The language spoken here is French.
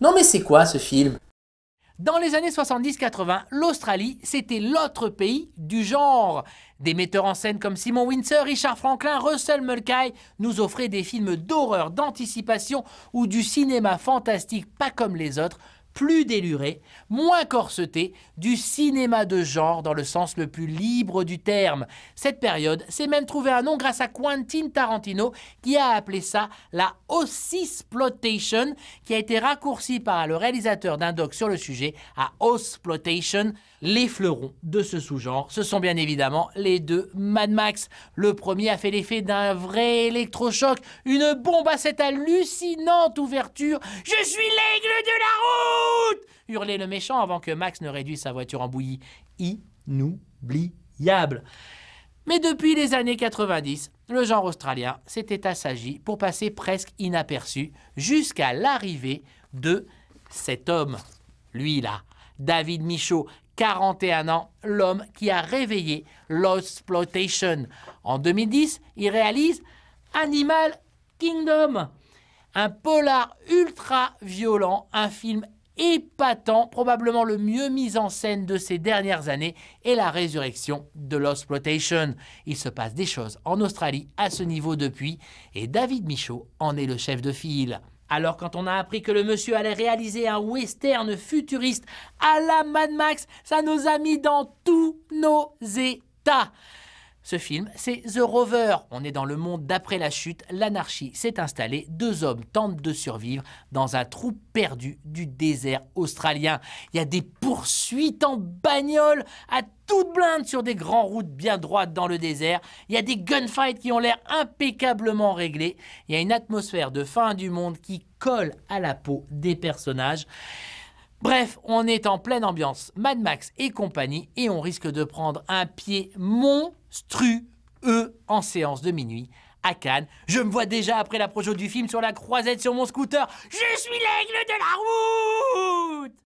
Non mais c'est quoi ce film dans les années 70-80, l'Australie, c'était l'autre pays du genre. Des metteurs en scène comme Simon Windsor, Richard Franklin, Russell Mulcahy nous offraient des films d'horreur, d'anticipation ou du cinéma fantastique pas comme les autres, plus déluré, moins corseté, du cinéma de genre dans le sens le plus libre du terme. Cette période s'est même trouvée un nom grâce à Quentin Tarantino qui a appelé ça la Ossisplotation qui a été raccourci par le réalisateur d'un doc sur le sujet à Osploitation. Les fleurons de ce sous-genre, ce sont bien évidemment les deux Mad Max. Le premier a fait l'effet d'un vrai électrochoc, une bombe à cette hallucinante ouverture. Je suis l'aigle de la roue hurlait le méchant avant que Max ne réduise sa voiture en bouillie. Inoubliable. Mais depuis les années 90, le genre australien s'était assagi pour passer presque inaperçu jusqu'à l'arrivée de cet homme, lui là, David Michaud, 41 ans, l'homme qui a réveillé l'exploitation. En 2010, il réalise Animal Kingdom, un polar ultra violent, un film épatant, probablement le mieux mis en scène de ces dernières années, est la résurrection de l'exploitation. Il se passe des choses en Australie à ce niveau depuis, et David Michaud en est le chef de file. Alors quand on a appris que le monsieur allait réaliser un western futuriste à la Mad Max, ça nous a mis dans tous nos états. Ce film, c'est The Rover. On est dans le monde d'après la chute, l'anarchie s'est installée, deux hommes tentent de survivre dans un trou perdu du désert australien. Il y a des poursuites en bagnole à toute blinde sur des grandes routes bien droites dans le désert. Il y a des gunfights qui ont l'air impeccablement réglés. Il y a une atmosphère de fin du monde qui colle à la peau des personnages. Bref, on est en pleine ambiance Mad Max et compagnie et on risque de prendre un pied monstrueux en séance de minuit à Cannes. Je me vois déjà après la du film sur la croisette sur mon scooter. Je suis l'aigle de la route